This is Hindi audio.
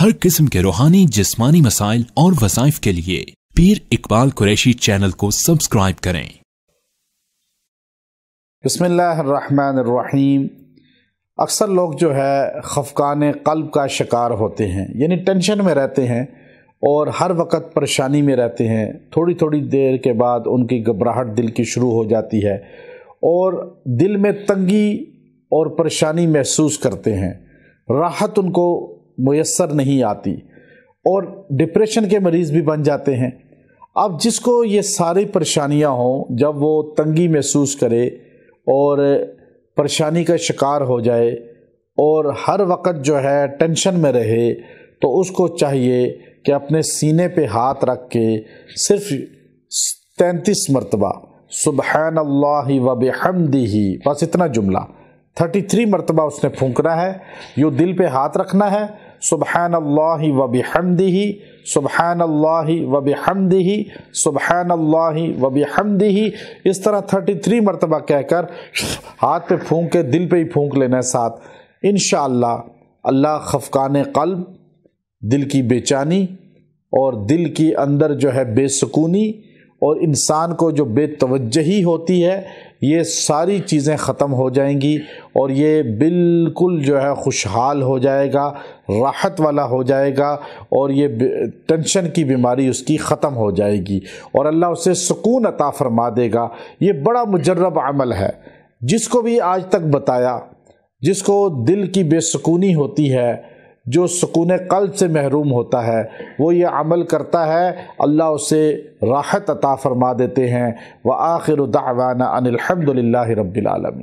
हर किस्म के रूहानी जिस्मानी मसाइल और वसाइफ के लिए पीर इकबाल कुरैशी चैनल को सब्सक्राइब करें बसमीम अक्सर लोग जो है खफकान कल्ब का शिकार होते हैं यानी टेंशन में रहते हैं और हर वक्त परेशानी में रहते हैं थोड़ी थोड़ी देर के बाद उनकी घबराहट दिल की शुरू हो जाती है और दिल में तंगी और परेशानी महसूस करते हैं राहत उनको मैसर नहीं आती और डिप्रेशन के मरीज़ भी बन जाते हैं अब जिसको ये सारी परेशानियाँ हों जब वो तंगी महसूस करे और परेशानी का शिकार हो जाए और हर वक्त जो है टेंशन में रहे तो उसको चाहिए कि अपने सीने पे हाथ रख के सिर्फ तैंतीस मरतबा सुबहन अल्ला वब ही बस इतना जुमला थर्टी थ्री मरतबा उसने फूकना है यो दिल पे हाथ रखना है सुबहान अल्लाह वबी हमदही सुबहान अल्लाह वबी हमदही सुबहान अल्लाह वबी हमदही इस तरह थर्टी थ्री मरतबा कहकर हाथ पे फूंक के दिल पे ही फूंक लेना साथ इन अल्लाह खफकान कल्ब दिल की बेचैनी और दिल की अंदर जो है बेसकूनी और इंसान को जो बेतवजही होती है ये सारी चीज़ें ख़त्म हो जाएंगी और ये बिल्कुल जो है खुशहाल हो जाएगा राहत वाला हो जाएगा और ये टेंशन की बीमारी उसकी ख़त्म हो जाएगी और अल्लाह उसे सुकून अता फरमा देगा ये बड़ा मुजरब अमल है जिसको भी आज तक बताया जिसको दिल की बेसकूनी होती है जो सुकून कल्ब से महरूम होता है वो ये अमल करता है अल्लाह उसे राहत अता फरमा देते हैं व आखिर दावाना अनिलहमदिल्ला रबालमीन